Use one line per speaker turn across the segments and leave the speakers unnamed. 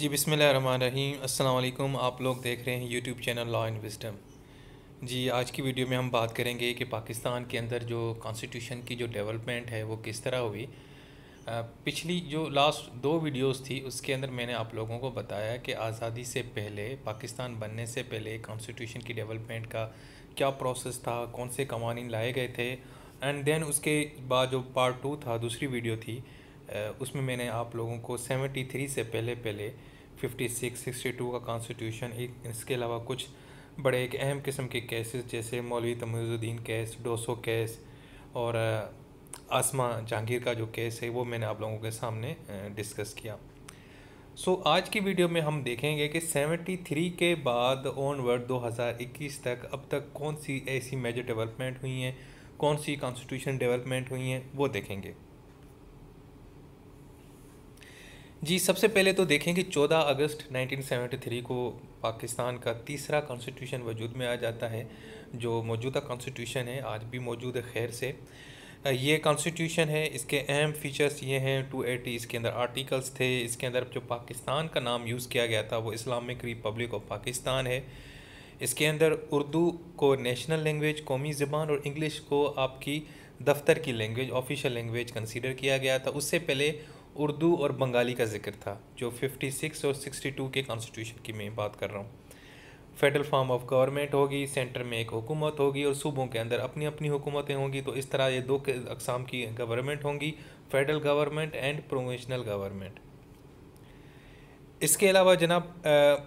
जी बिसमीम अल्लाम आप लोग देख रहे हैं YouTube channel law and wisdom ji आज की वीडियो में हम बात करेंगे कि पाकिस्तान के अंदर जो कॉन्स्टिट्यूशन की जो डेवलपमेंट है वो किस तरह हुई पिछली जो लास्ट दो वीडियोस थी उसके अंदर मैंने आप लोगों को बताया कि आज़ादी से पहले पाकिस्तान बनने से पहले कॉन्स्टिट्यूशन की डेवलपमेंट का क्या प्रोसेस था कौन से कवानी लाए गए थे एंड देन उसके बाद जो पार्ट टू था दूसरी वीडियो थी उसमें मैंने आप लोगों को 73 से पहले पहले 56, 62 का कॉन्स्टिट्यूशन एक इसके अलावा कुछ बड़े एक अहम किस्म के केसेस जैसे मौलवी तमीज़ुद्दीन केस डोसो केस और आसमा जहांगीर का जो केस है वो मैंने आप लोगों के सामने डिस्कस किया सो so, आज की वीडियो में हम देखेंगे कि 73 के बाद ऑन हज़ार 2021 तक अब तक कौन सी ऐसी मेजर डेवलपमेंट हुई हैं कौन सी कॉन्स्टिट्यूशन डेवलपमेंट हुई हैं वो देखेंगे जी सबसे पहले तो देखें कि 14 अगस्त 1973 को पाकिस्तान का तीसरा कॉन्स्टिट्यूशन वजूद में आ जाता है जो मौजूदा कॉन्स्टिट्यूशन है आज भी मौजूद है खैर से ये कॉन्स्टिट्यूशन है इसके अहम फीचर्स ये हैं टू एटी इसके अंदर आर्टिकल्स थे इसके अंदर जो पाकिस्तान का नाम यूज़ किया गया था वो इस्लामिक रिपब्लिक ऑफ पाकिस्तान है इसके अंदर उर्दू को नेशनल लैंग्वेज कौमी ज़बान और इंग्लिश को आपकी दफ्तर की लैंग्वेज ऑफिशियल लैंग्वेज कंसिडर किया गया था उससे पहले उर्दू और बंगाली का जिक्र था जो 56 और 62 के कॉन्स्टिट्यूशन की मैं बात कर रहा हूँ फेडरल फॉर्म ऑफ गवर्नमेंट होगी सेंटर में एक हुकूमत होगी और सूबों के अंदर अपनी अपनी हुकूमतें होंगी तो इस तरह ये दो अकसाम की गवर्नमेंट होंगी federal government and provincial government इसके अलावा जनाब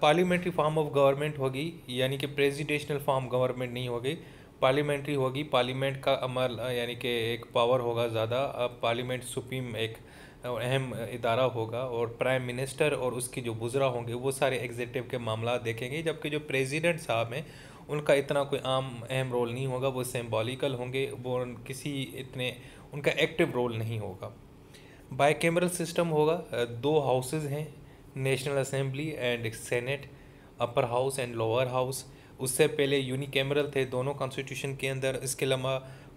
पार्लियामेंट्री फॉर्म ऑफ गवर्नमेंट होगी यानी कि प्रेजिडेशनल फॉर्म गवर्नमेंट नहीं होगी पार्लियामेंट्री होगी पार्लियामेंट का अमल यानी कि एक पावर होगा ज़्यादा पार्लियामेंट सुप्रीम एक अहम इदारा होगा और प्राइम मिनिस्टर और उसकी जो बुजरा होंगे वो सारे एग्जीटिव के मामला देखेंगे जबकि जो प्रेसिडेंट साहब हैं उनका इतना कोई आम अहम रोल नहीं होगा वो सिम्बॉलिकल होंगे वो किसी इतने उनका एक्टिव रोल नहीं होगा बाई कैमरल सिस्टम होगा दो हाउसेज हैं national assembly and senate upper house and lower house उससे पहले यूनिकेमरल थे दोनों कॉन्स्टिट्यूशन के अंदर इसके अलावा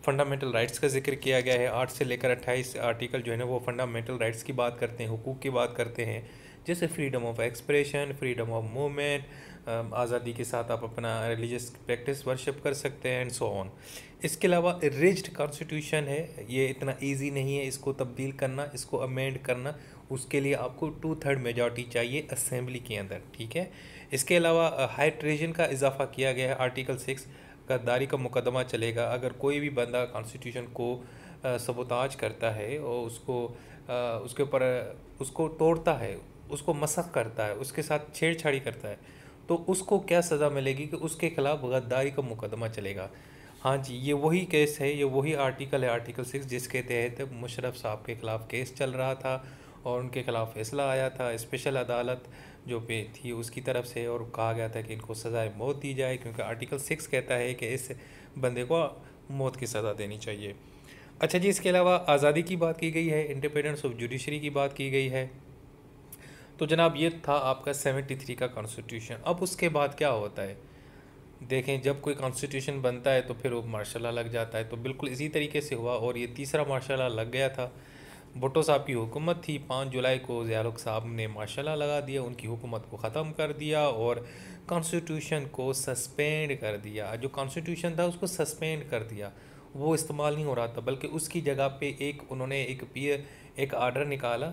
फंडामेंटल राइट्स का जिक्र किया गया है आठ से लेकर अट्ठाईस आर्टिकल जो है ना वो फंडामेंटल राइट्स की बात करते हैं हुकूक की बात करते हैं जैसे freedom of expression freedom of movement आज़ादी के साथ आप अपना रिलीजियस प्रैक्टिस वर्शिप कर सकते हैं एंड सो ऑन इसके अलावा रिज्ड कॉन्स्टिट्यूशन है ये इतना इजी नहीं है इसको तब्दील करना इसको अमेंड करना उसके लिए आपको टू थर्ड मेजॉरिटी चाहिए असेंबली के अंदर ठीक है इसके अलावा हाई ट्रेजन का इजाफा किया गया है आर्टिकल सिक्स गद्दारी का मुकदमा चलेगा अगर कोई भी बंदा कॉन्स्टिट्यूशन को सबोताज करता है और उसको उसके ऊपर उसको तोड़ता है उसको मशक करता है उसके साथ छेड़छाड़ी करता है तो उसको क्या सज़ा मिलेगी कि उसके खिलाफ गद्दारी का मुकदमा चलेगा हाँ जी ये वही केस है ये वही आर्टिकल है आर्टिकल सिक्स जिसके तहत मुशरफ साहब के ख़िलाफ़ केस चल रहा था और उनके खिलाफ़ फैसला आया था स्पेशल अदालत जो पे थी उसकी तरफ से और कहा गया था कि इनको सज़ाए मौत दी जाए क्योंकि आर्टिकल सिक्स कहता है कि इस बंदे को मौत की सज़ा देनी चाहिए अच्छा जी इसके अलावा आज़ादी की बात की गई है इंडिपेंडेंस ऑफ जुडिशरी की बात की गई है तो जनाब ये था आपका सेवेंटी थ्री का कॉन्स्टिट्यूशन अब उसके बाद क्या होता है देखें जब कोई कॉन्स्टिट्यूशन बनता है तो फिर वो मार्शाला लग जाता है तो बिल्कुल इसी तरीके से हुआ और ये तीसरा मार्शाला लग गया था भुट्टो साहब की हुकूमत थी पाँच जुलाई को ज़ियालुक साहब ने माशाला लगा दिया उनकी हुकूमत को ख़त्म कर दिया और कॉन्स्टिट्यूशन को सस्पेंड कर दिया जो कॉन्स्टिट्यूशन था उसको सस्पेंड कर दिया वो इस्तेमाल नहीं हो रहा था बल्कि उसकी जगह पे एक उन्होंने एक पीए एक आर्डर निकाला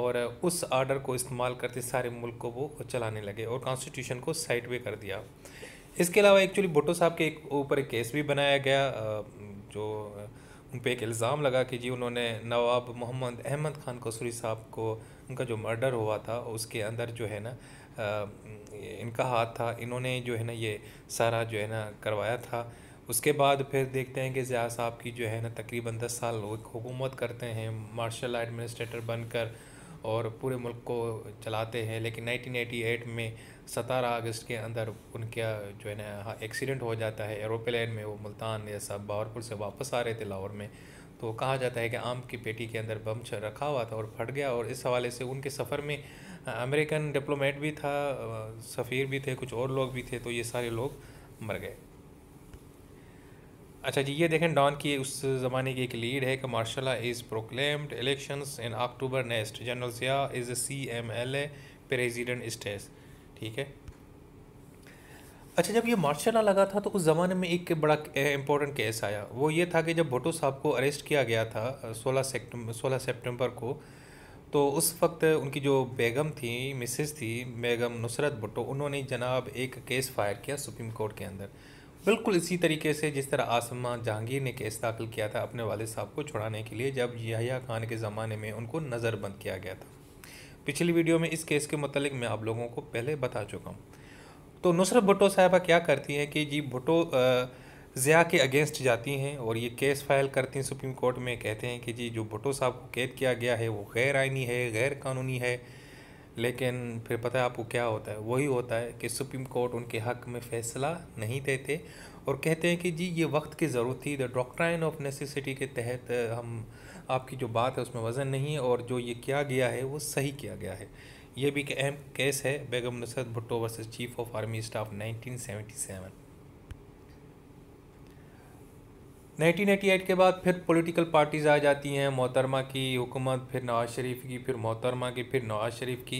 और उस आर्डर को इस्तेमाल करते सारे मुल्क को वो चलाने लगे और कॉन्स्टिट्यूशन को साइड वे कर दिया इसके अलावा एक्चुअली भुट्टो साहब के ऊपर एक केस भी बनाया गया जो उन पर एक इल्ज़ाम लगा कि जी उन्होंने नवाब मोहम्मद अहमद ख़ान कसूरी साहब को उनका जो मर्डर हुआ था उसके अंदर जो है ना इनका हाथ था इन्होंने जो है ना ये सारा जो है ना करवाया था उसके बाद फिर देखते हैं कि ज़िया साहब की जो है ना तकरीबन दस साल हुकूमत करते हैं मार्शल एडमिनिस्ट्रेटर बनकर और पूरे मुल्क को चलाते हैं लेकिन 1988 में 17 अगस्त के अंदर उनका जो है ना हाँ, एक्सीडेंट हो जाता है एरोप्लन में वो मुल्तान या सब बावरपुर से वापस आ रहे थे लाहौर में तो कहा जाता है कि आम की पेटी के अंदर बम रखा हुआ था और फट गया और इस हवाले से उनके सफ़र में अमेरिकन डिप्लोमेट भी था सफ़ीर भी थे कुछ और लोग भी थे तो ये सारे लोग मर गए अच्छा जी ये देखें डॉन की उस ज़माने की एक लीड है कि martial law is proclaimed elections in October next general Zia is C M L A president states ठीक है अच्छा जब ये मार्शाला लगा था तो उस ज़माने में एक बड़ा इंपॉर्टेंट केस आया वो ये था कि जब भुटो साहब को अरेस्ट किया गया था सोलह सेप्टम्बर सोलह सेप्टेम्बर को तो उस वक्त उनकी जो बेगम थी मिसेस थी बेगम नुसरत भुटो उन्होंने जनाब एक केस फायर किया सुप्रीम कोर्ट के अंदर बिल्कुल इसी तरीके से जिस तरह आसमा जहांगीर ने केस दाखिल किया था अपने वाले साहब को छुड़ाने के लिए जब यहा खान के ज़माने में उनको नज़रबंद किया गया था पिछली वीडियो में इस केस के मतलब मैं आप लोगों को पहले बता चुका हूँ तो नुसरत भुट्टो साहबा क्या करती हैं कि जी भुट्टो ज़िया के अगेंस्ट जाती हैं और ये केस फाइल करती हैं सुप्रीम कोर्ट में कहते हैं कि जी जो भुट्टो साहब को कैद किया गया है वो गैर आइनी है गैर कानूनी है लेकिन फिर पता है आपको क्या होता है वही होता है कि सुप्रीम कोर्ट उनके हक में फैसला नहीं देते और कहते हैं कि जी ये वक्त की ज़रूरत थी द डॉक्ट्राइन ऑफ नेसेसिटी के तहत हम आपकी जो बात है उसमें वज़न नहीं है और जो ये किया गया है वो सही किया गया है ये भी एक अहम केस है Begum Nusrat Bhutto versus chief of army staff 1977 1988 के बाद फिर पॉलिटिकल पार्टीज़ आ जाती हैं मोहतरमा की हुकूमत फिर नवाज़ शरीफ की फिर मोहतरमा की फिर नवाज़ शरीफ की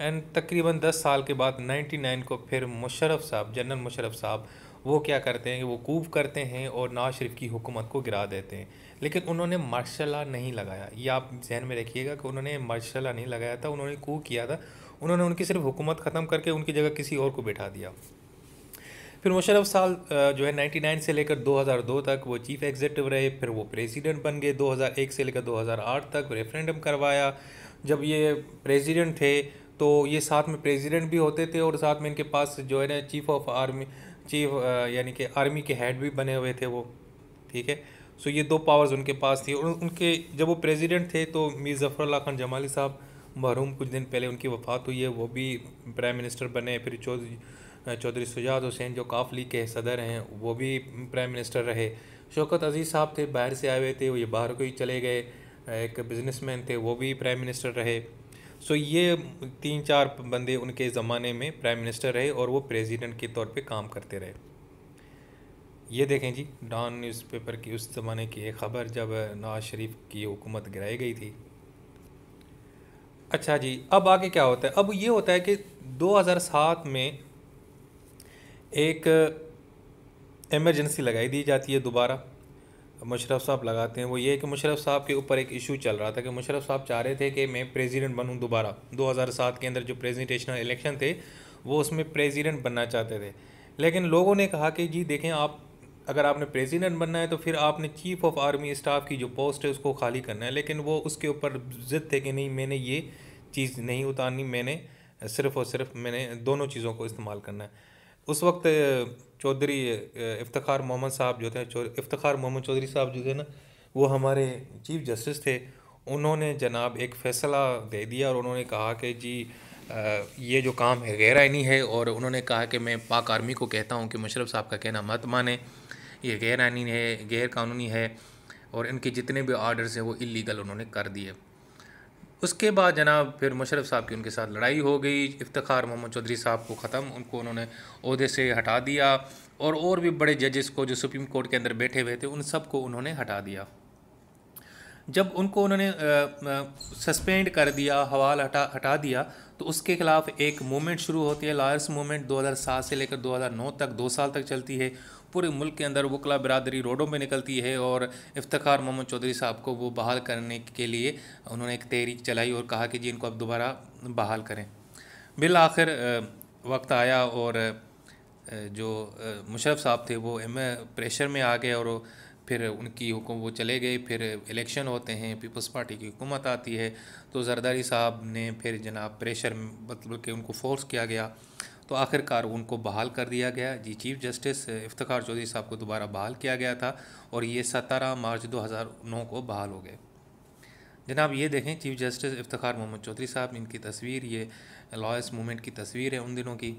एंड तकरीबन 10 साल के बाद 99 को फिर मुशरफ साहब जनरल मुशरफ साहब वो क्या करते हैं वो कूव करते हैं और नवाज शरीफ की हुकूमत को गिरा देते हैं लेकिन उन्होंने मार्शल नहीं लगाया ये आप जहन में रखिएगा कि उन्होंने मार्शल नहीं लगाया था उन्होंने कू किया था उन्होंने उनकी सिर्फ हुकूमत ख़त्म करके उनकी जगह किसी और को बैठा दिया फिर मुशरफ साल जो है 99 से लेकर 2002 तक वो चीफ एग्जीक्यूटिव रहे फिर वो प्रेसिडेंट बन गए 2001 से लेकर 2008 तक रेफरेंडम करवाया जब ये प्रेसिडेंट थे तो ये साथ में प्रेसिडेंट भी होते थे और साथ में इनके पास जो है ना चीफ ऑफ आर्मी चीफ यानी कि आर्मी के हेड भी बने हुए थे वो ठीक है सो ये दो पावर्स उनके पास थी और उनके जब वो प्रेसिडेंट थे तो मीर जफ़र खान जमाली साहब महरूम कुछ दिन पहले उनकी वफ़ात हुई है वो भी प्राइम मिनिस्टर बने फिर चौधरी चौधरी सुजात हुसैन जो काफ लीग के सदर हैं वो भी प्राइम मिनिस्टर रहे शौकत अजीज़ साहब थे बाहर से आए हुए थे वो ये बाहर को ही चले गए एक बिजनेसमैन थे वो भी प्राइम मिनिस्टर रहे सो ये तीन चार बंदे उनके ज़माने में प्राइम मिनिस्टर रहे और वो प्रेसिडेंट के तौर पे काम करते रहे ये देखें जी डॉन न्यूज़पेपर की उस ज़माने की एक ख़बर जब नवाज शरीफ की हुकूमत गिराई गई थी अच्छा जी अब आगे क्या होता है अब ये होता है कि 2007 में एक एमरजेंसी लगाई दी जाती है दोबारा मुशरफ साहब लगाते हैं वो ये कि मुशरफ साहब के ऊपर एक इशू चल रहा था कि मुशरफ साहब चाह रहे थे कि मैं प्रेसिडेंट बनूं दोबारा 2007 के अंदर जो प्रेसिडेंशनल इलेक्शन थे वो उसमें प्रेसिडेंट बनना चाहते थे लेकिन लोगों ने कहा कि जी देखें आप अगर आपने प्रेसिडेंट बनना है तो फिर आपने चीफ ऑफ आर्मी स्टाफ की जो पोस्ट है उसको खाली करना है लेकिन वो उसके ऊपर ज़िद थे कि नहीं मैंने ये चीज़ नहीं उतारनी मैंने सिर्फ़ और सिर्फ मैंने दोनों चीज़ों को इस्तेमाल करना है उस वक्त चौधरी इफ्तार मोहम्मद साहब जो थे इफ्तार मोहम्मद चौधरी साहब जो थे ना वो हमारे चीफ जस्टिस थे उन्होंने जनाब एक फ़ैसला दे दिया और उन्होंने कहा कि जी ये जो काम है गैर आइनी है और उन्होंने कहा कि मैं पाक आर्मी को कहता हूँ कि मुशरफ साहब का कहना मत माने ये गैर आइनी है गैर कानूनी है और इनके जितने भी आर्डर्स हैं वो इलीगल उन्होंने कर दिए उसके बाद जनाब फिर मुशरफ साहब की उनके साथ लड़ाई हो गई इफ्तार मोहम्मद चौधरी साहब को ख़त्म उनको उन्होंने अहदे से हटा दिया और और भी बड़े जजेस को जो सुप्रीम कोर्ट के अंदर बैठे हुए थे उन सब को उन्होंने हटा दिया जब उनको उन्होंने सस्पेंड कर दिया हवाल हटा हटा दिया तो उसके खिलाफ एक मूवमेंट शुरू होती है लायर्स मूवमेंट 2007 से लेकर 2009 तक दो साल तक चलती है पूरे मुल्क के अंदर वकला बरदरी रोडों पर निकलती है और इफ्तार मोहम्मद चौधरी साहब को वो बहाल करने के लिए उन्होंने एक तहरीक चलाई और कहा कि जी इनको अब दोबारा बहाल करें बिल आखिर वक्त आया और जो मुशरफ साहब थे वो एम प्रेशर में आ गए और फिर उनकी हुकुम वो चले गए फिर इलेक्शन होते हैं पीपल्स पार्टी की हुकूमत आती है तो जरदारी साहब ने फिर जनाब प्रेशर मतलब कि उनको फोर्स किया गया तो आखिरकार उनको बहाल कर दिया गया जी चीफ जस्टिस इफ्तार चौधरी साहब को दोबारा बहाल किया गया था और ये सतारह मार्च नौ को बहाल हो गए जनाब ये देखें चीफ जस्टिस इफ्तार मोहम्मद चौधरी साहब इनकी तस्वीर ये लॉयस मूवमेंट की तस्वीर है उन दिनों की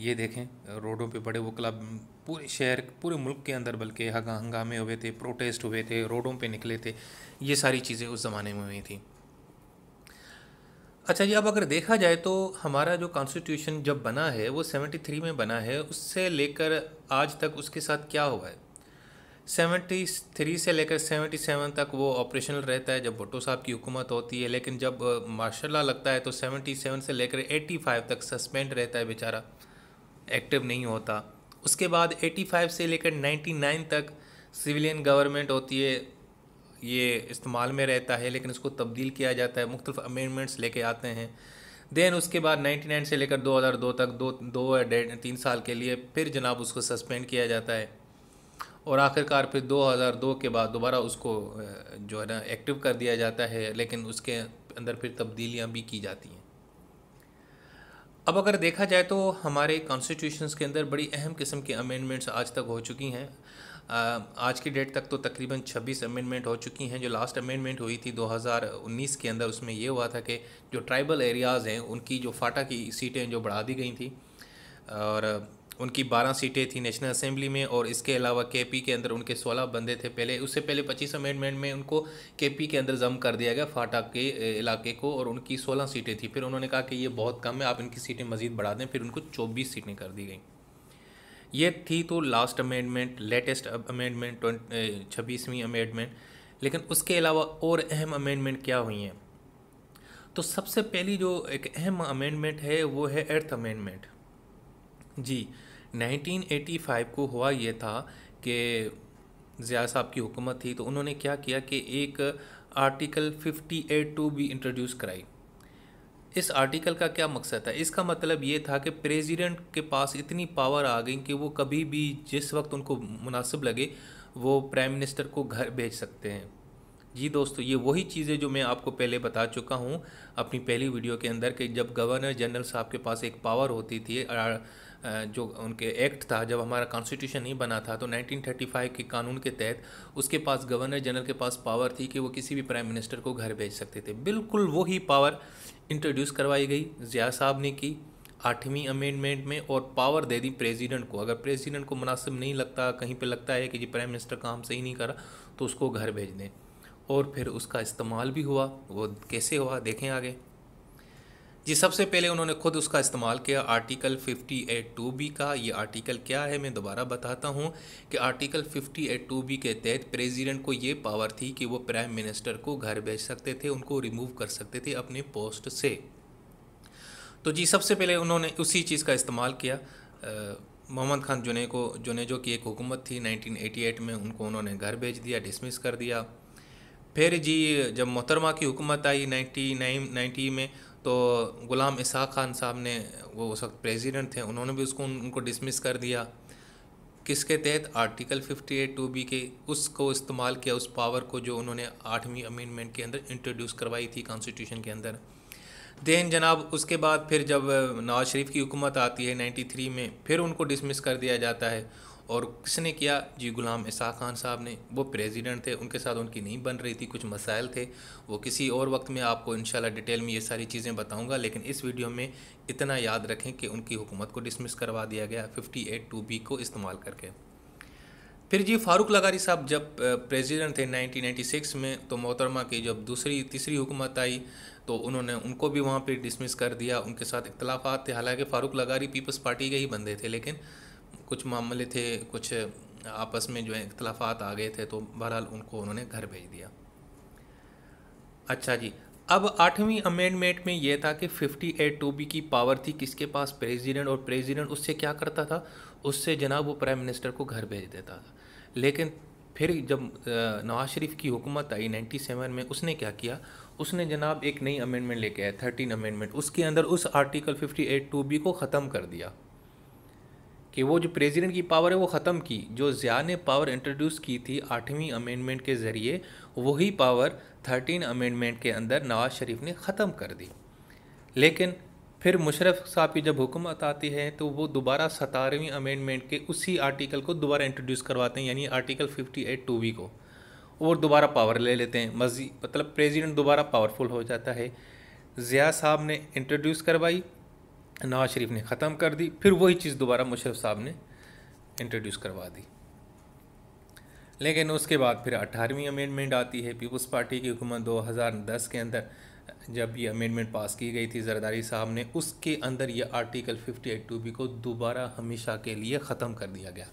ये देखें रोडों पे बड़े वो क्लब पूरे शहर पूरे मुल्क के अंदर बल्कि हंगामे हुए थे प्रोटेस्ट हुए थे रोडों पे निकले थे ये सारी चीज़ें उस ज़माने में हुई थी अच्छा जी अब अगर देखा जाए तो हमारा जो कॉन्स्टिट्यूशन जब बना है वो 73 में बना है उससे लेकर आज तक उसके साथ क्या हुआ है 73 से लेकर 77 तक वो ऑपरेशनल रहता है जब भुट्टो साहब की हुकूमत होती है लेकिन जब मार्शल लगता है तो 77 से लेकर 85 तक सस्पेंड रहता है बेचारा एक्टिव नहीं होता उसके बाद 85 से लेकर 99 तक सिविलियन गवर्नमेंट होती है ये इस्तेमाल में रहता है लेकिन उसको तब्दील किया जाता है मुख्तफ अमेंडमेंट्स लेके आते हैं दैन उसके बाद 99 से लेकर 2002 तक दो दो या डेढ़ तीन साल के लिए फिर जनाब उसको सस्पेंड किया जाता है और आखिरकार फिर 2002 के बाद दोबारा उसको जो है ना एक्टिव कर दिया जाता है लेकिन उसके अंदर फिर तब्दीलियाँ भी की जाती हैं अब अगर देखा जाए तो हमारे कॉन्स्टिट्यूशन के अंदर बड़ी अहम किस्म के अमेंडमेंट्स आज तक हो चुकी हैं आज की डेट तक तो तकरीबन 26 अमेंडमेंट हो चुकी हैं जो लास्ट अमेंडमेंट हुई थी 2019 के अंदर उसमें ये हुआ था कि जो ट्राइबल एरियाज़ हैं उनकी जो फाटा की सीटें जो बढ़ा दी गई थी और उनकी 12 सीटें थी नेशनल असेंबली में और इसके अलावा के के अंदर उनके 16 बंदे थे पहले उससे पहले 25 अमेंडमेंट में उनको के के अंदर जम कर दिया गया फाटा के इलाके को और उनकी 16 सीटें थी फिर उन्होंने कहा कि ये बहुत कम है आप इनकी सीटें मज़ीद बढ़ा दें फिर उनको 24 सीटें कर दी गई ये थी तो लास्ट अमेंडमेंट लेटेस्ट अमेंडमेंट छब्बीसवीं अमेंडमेंट लेकिन उसके अलावा और अहम अमेंडमेंट क्या हुई हैं तो सबसे पहली जो एक अहम अमेंडमेंट है वो है अर्थ अमेंडमेंट जी 1985 को हुआ ये था कि ज़िया साहब की हुकूमत थी तो उन्होंने क्या किया कि एक आर्टिकल 58 टू भी इंट्रोड्यूस कराई इस आर्टिकल का क्या मकसद है इसका मतलब ये था कि प्रेसिडेंट के पास इतनी पावर आ गई कि वो कभी भी जिस वक्त उनको मुनासिब लगे वो प्राइम मिनिस्टर को घर भेज सकते हैं जी दोस्तों ये वही चीज़ें जो मैं आपको पहले बता चुका हूँ अपनी पहली वीडियो के अंदर कि जब गवर्नर जनरल साहब के पास एक पावर होती थी जो उनके एक्ट था जब हमारा कॉन्स्टिट्यूशन नहीं बना था तो 1935 के कानून के तहत उसके पास गवर्नर जनरल के पास पावर थी कि वो किसी भी प्राइम मिनिस्टर को घर भेज सकते थे बिल्कुल वही पावर इंट्रोड्यूस करवाई गई जिया साहब ने की आठवीं अमेंडमेंट में और पावर दे दी प्रेसिडेंट को अगर प्रेसिडेंट को मुनासिब नहीं लगता कहीं पे लगता है कि जी प्राइम मिनिस्टर काम सही नहीं करा तो उसको घर भेज दें और फिर उसका इस्तेमाल भी हुआ वो कैसे हुआ देखें आगे जी सबसे पहले उन्होंने खुद उसका इस्तेमाल किया article fifty eight two B का ये आर्टिकल क्या है मैं दोबारा बताता हूँ कि article fifty eight two B के तहत प्रेसिडेंट को ये पावर थी कि वो प्राइम मिनिस्टर को घर भेज सकते थे उनको रिमूव कर सकते थे अपने पोस्ट से तो जी सबसे पहले उन्होंने उसी चीज़ का इस्तेमाल किया मोहम्मद खान जुने को जुने जो कि एक हुकूमत थी नाइनटीन में उनको उन्होंने घर भेज दिया डिसमिस कर दिया फिर जी जब मोहतरमा की हुकूमत आई नाइन नाइन्टी में तो ग़ुलाम इसहा खान साहब ने वो उस वक्त प्रेसिडेंट थे उन्होंने भी उसको उन, उनको डिसमिस कर दिया किसके तहत article fifty eight two B के उसको इस्तेमाल किया उस पावर को जो उन्होंने आठवीं अमेंडमेंट के अंदर इंट्रोड्यूस करवाई थी कॉन्स्टिट्यूशन के अंदर देन जनाब उसके बाद फिर जब नवाज शरीफ की हुकूमत आती है नाइन्टी थ्री में फिर उनको डिसमिस कर दिया जाता है और किसने किया जी गुलाम इसा खान साहब ने वो प्रेसिडेंट थे उनके साथ उनकी नहीं बन रही थी कुछ मसाइल थे वो किसी और वक्त में आपको इन डिटेल में ये सारी चीज़ें बताऊँगा लेकिन इस वीडियो में इतना याद रखें कि उनकी हुकूमत को डिसमिस करवा दिया गया फिफ्टी एट टू बी को इस्तेमाल करके फिर जी फारूक लगारी साहब जब प्रेसिडेंट थे 1996 में तो मोहतरमा की जब दूसरी तीसरी हुकूमत आई तो उन्होंने उनको भी वहाँ पर डिसमिस कर दिया उनके साथ इख्तलाफात थे हालांकि फ़ारूक लगारी पीपल्स पार्टी के ही बंदे थे लेकिन कुछ मामले थे कुछ आपस में जो है इख्तलाफात आ गए थे तो बहरहाल उनको उन्होंने घर भेज दिया अच्छा जी अब आठवीं अमेंडमेंट में यह था कि फिफ्टी एट टू बी की पावर थी किसके पास प्रेसिडेंट और प्रेसिडेंट उससे क्या करता था उससे जनाब वो प्राइम मिनिस्टर को घर भेज देता था लेकिन फिर जब नवाज शरीफ की हुकूमत आई नाइन्टी सेवन में उसने क्या किया उसने जनाब एक नई अमेंडमेंट लेके आया थर्टीन अमेंडमेंट उसके अंदर उस article fifty eight two B को ख़त्म कर दिया कि वो जो प्रेसिडेंट की पावर है वो ख़त्म की जो ज़िया ने पावर इंट्रोड्यूस की थी आठवीं अमेंडमेंट के ज़रिए वही पावर थर्टीन अमेंडमेंट के अंदर नवाज शरीफ ने ख़त्म कर दी लेकिन फिर मुशरफ साहब की जब हुकूमत आती है तो वो दोबारा सतारहवीं अमेंडमेंट के उसी आर्टिकल को दोबारा इंट्रोड्यूस करवाते हैं यानी article fifty eight two B को और दोबारा पावर ले लेते हैं मजीद मतलब प्रेसिडेंट दोबारा पावरफुल हो जाता है ज़िया साहब ने इंट्रोड्यूस करवाई नवाज शरीफ ने ख़त्म कर दी फिर वही चीज़ दोबारा मुशरफ साहब ने इंट्रोड्यूस करवा दी लेकिन उसके बाद फिर अठारहवीं अमेंडमेंट आती है पीपल्स पार्टी की हुकूमत 2010 के अंदर जब ये अमेंडमेंट पास की गई थी जरदारी साहब ने उसके अंदर ये article fifty eight two B को दोबारा हमेशा के लिए ख़त्म कर दिया गया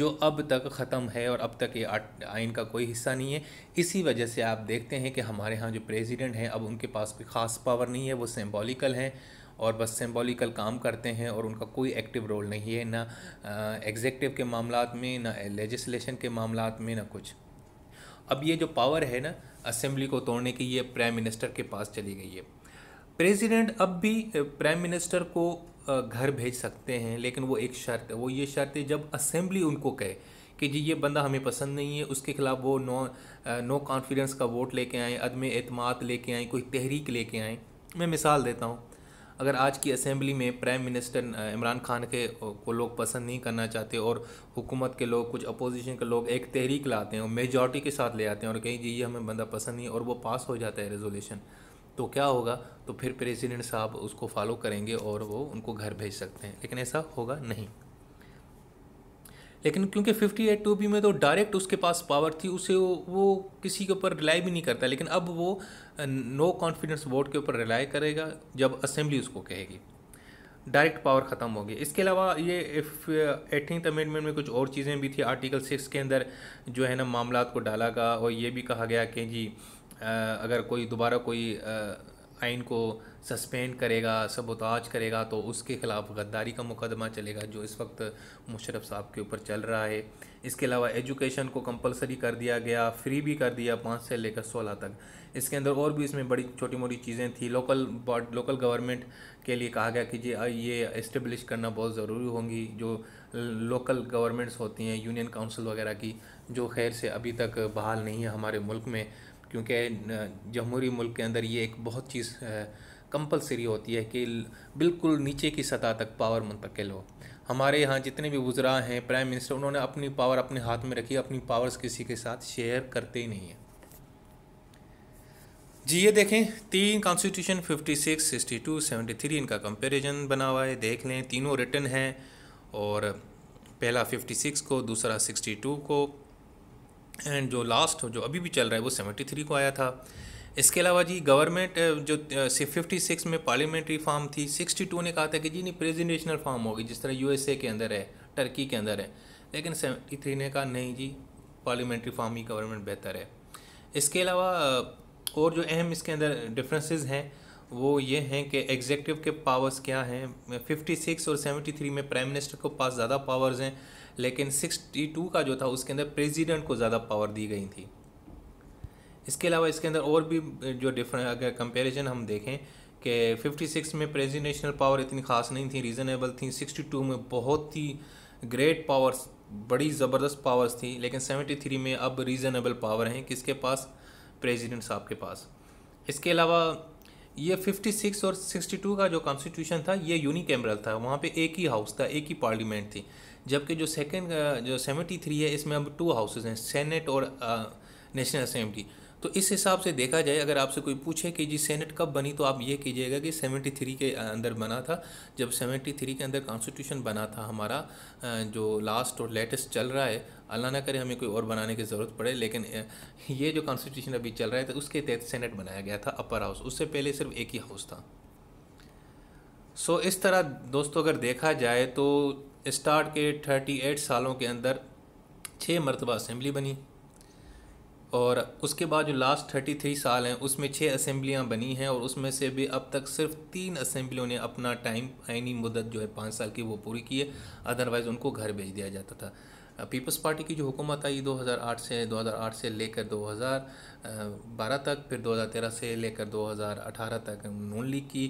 जो अब तक ख़त्म है और अब तक ये आइन का कोई हिस्सा नहीं है इसी वजह से आप देखते हैं कि हमारे यहाँ जो प्रेसिडेंट हैं अब उनके पास कोई ख़ास पावर नहीं है वो सिम्बॉलिकल हैं और बस सिम्बॉलिकल काम करते हैं और उनका कोई एक्टिव रोल नहीं है ना एग्जेक्टिव के मामला में ना लेजिस्लेशन के मामला में ना कुछ अब ये जो पावर है ना असेंबली को तोड़ने की ये प्राइम मिनिस्टर के पास चली गई है प्रेसिडेंट अब भी प्राइम मिनिस्टर को घर भेज सकते हैं लेकिन वो एक शर्त है वो ये शर्त है जब असेंबली उनको कहे कि जी ये बंदा हमें पसंद नहीं है उसके खिलाफ वो नो नो कॉन्फिडेंस का वोट लेके आए अदम अतमाद लेके आए कोई तहरीक लेके आए मैं मिसाल देता हूँ अगर आज की असेंबली में प्राइम मिनिस्टर इमरान खान के को लोग पसंद नहीं करना चाहते और हुकूमत के लोग कुछ अपोजिशन के लोग एक तहरीक लाते हैं और मेजॉरिटी के साथ ले आते हैं और कहीं जी ये हमें बंदा पसंद नहीं और वो पास हो जाता है रेजोल्यूशन तो क्या होगा तो फिर प्रेसिडेंट साहब उसको फॉलो करेंगे और वो उनको घर भेज सकते हैं लेकिन ऐसा होगा नहीं लेकिन क्योंकि फिफ्टी एट टू बी में तो डायरेक्ट उसके पास पावर थी उसे वो, वो किसी के ऊपर रिलाई भी नहीं करता लेकिन अब वो नो कॉन्फिडेंस वोट के ऊपर रिलाई करेगा जब असेंबली उसको कहेगी डायरेक्ट पावर ख़त्म होगी इसके अलावा ये एटीन अमेंडमेंट में कुछ और चीज़ें भी थी आर्टिकल सिक्स के अंदर जो है ना मामला को डाला गया और ये भी कहा गया कि जी अगर कोई दोबारा कोई आइन को सस्पेंड करेगा सबोताज करेगा तो उसके ख़िलाफ़ गद्दारी का मुकदमा चलेगा जो इस वक्त मुशरफ साहब के ऊपर चल रहा है इसके अलावा एजुकेशन को कंपलसरी कर दिया गया फ्री भी कर दिया पाँच से लेकर सोलह तक इसके अंदर और भी इसमें बड़ी छोटी मोटी चीज़ें थी लोकल बॉड लोकल गवर्नमेंट के लिए कहा गया कि जी ये इस्टेब्लिश करना बहुत ज़रूरी होंगी जो लोकल गवर्नमेंट्स होती हैं यूनियन काउंसिल वगैरह की जो खैर से अभी तक बहाल नहीं है हमारे मुल्क में क्योंकि जमहूरी मुल्क के अंदर ये एक बहुत चीज़ कंपलसरी होती है कि बिल्कुल नीचे की सतह तक पावर मुंतकिल हो हमारे यहाँ जितने भी वज्रा हैं प्राइम मिनिस्टर उन्होंने अपनी पावर अपने हाथ में रखी अपनी पावर्स किसी के साथ शेयर करते ही नहीं हैं जी ये देखें तीन कॉन्स्टिट्यूशन 56, 62, 73 इनका कंपैरिजन बना हुआ है देख लें तीनों रिटर्न हैं और पहला 56 को दूसरा 62 को एंड जो लास्ट जो अभी भी चल रहा है वो सेवेंटी थ्री को आया था इसके अलावा जी गवर्नमेंट जो फिफ्टी सिक्स में पार्लियामेंट्री फॉर्म थी सिक्सटी टू ने कहा था कि जी नहीं प्रेजिडेंशनल फॉर्म होगी जिस तरह ए के अंदर है टर्की के अंदर है लेकिन सेवेंटी थ्री ने कहा नहीं जी पार्लियामेंट्री फॉर्म ही गवर्नमेंट बेहतर है इसके अलावा और जो अहम इसके अंदर डिफरेंसेस हैं वो ये हैं कि एग्जेक्टिव के पावर्स क्या हैं फिफ्टी सिक्स और थ्री में प्राइम मिनिस्टर को पास ज़्यादा पावर्स हैं लेकिन 62 का जो था उसके अंदर प्रेसिडेंट को ज़्यादा पावर दी गई थी इसके अलावा इसके अंदर और भी जो डिफरेंट अगर कंपेरिजन हम देखें कि 56 में प्रेजिडेंशनल पावर इतनी ख़ास नहीं थी रीज़नेबल थी 62 में बहुत ही ग्रेट पावर्स बड़ी ज़बरदस्त पावर्स थी लेकिन 73 में अब रीज़नेबल पावर हैं किसके पास प्रेसिडेंट साहब के पास इसके अलावा ये 56 और 62 का जो कॉन्स्टिट्यूशन था ये कैमरल था वहाँ पे एक ही हाउस था एक ही पार्लियामेंट थी जबकि जो सेकेंड जो 73 है इसमें अब टू हाउसेज हैं सेनेट और नेशनल uh, असेंबली तो इस हिसाब से देखा जाए अगर आपसे कोई पूछे कि जी सेनेट कब बनी तो आप ये कीजिएगा कि सेवेंटी थ्री के अंदर बना था जब सेवेंटी थ्री के अंदर कॉन्स्टिट्यूशन बना था हमारा जो लास्ट और लेटेस्ट चल रहा है अल्लाह ना करे हमें कोई और बनाने की ज़रूरत पड़े लेकिन ये जो कॉन्स्टिट्यूशन अभी चल रहा है तो उसके तहत सेनेट बनाया गया था अपर हाउस उससे पहले सिर्फ एक ही हाउस था सो इस तरह दोस्तों अगर देखा जाए तो स्टार्ट के एट सालों के अंदर छः मरतबा असम्बली बनी और उसके बाद जो लास्ट थर्टी थ्री साल हैं उसमें छः असम्बलियाँ बनी हैं और उसमें से भी अब तक सिर्फ तीन असम्बलियों ने अपना टाइम आइनी मुदत जो है पाँच साल की वो पूरी की है अदरवाइज़ उनको घर भेज दिया जाता था पीपल्स uh, पार्टी की जो हुकूमत आई 2008 से 2008 से लेकर 2012 uh, तक फिर 2013 से लेकर 2018 तक नून लीग की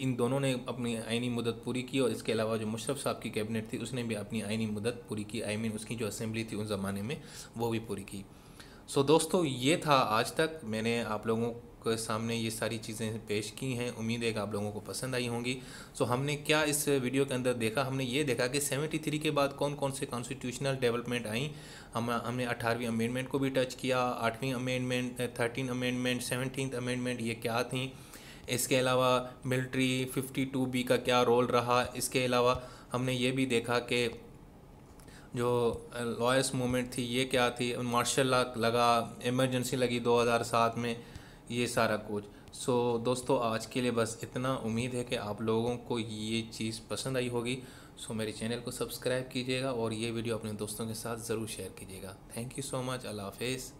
इन दोनों ने अपनी आइनी मुदत पूरी की और इसके अलावा जो मुशरफ साहब की कैबिनेट थी उसने भी अपनी आइनी मुदत पूरी की आई I मीन mean, उसकी जो असम्बली थी उन ज़माने में वो भी पूरी की सो so, दोस्तों ये था आज तक मैंने आप लोगों के सामने ये सारी चीज़ें पेश की हैं उम्मीद है कि आप लोगों को पसंद आई होंगी सो so, हमने क्या इस वीडियो के अंदर देखा हमने ये देखा कि सेवेंटी थ्री के बाद कौन कौन से कॉन्स्टिट्यूशनल डेवलपमेंट आई हम हमने अठारहवीं अमेंडमेंट को भी टच किया आठवीं amendment thirteen amendment seventeen amendment ये क्या थी इसके अलावा फिफ्टी टू बी का क्या रोल रहा इसके अलावा हमने ये भी देखा कि जो लॉयस मूवमेंट थी ये क्या थी मार्शल ला लगा इमरजेंसी लगी 2007 में ये सारा कुछ सो so, दोस्तों आज के लिए बस इतना उम्मीद है कि आप लोगों को ये चीज़ पसंद आई होगी सो so, मेरे चैनल को सब्सक्राइब कीजिएगा और ये वीडियो अपने दोस्तों के साथ ज़रूर शेयर कीजिएगा thank you so much Allah हाफिज़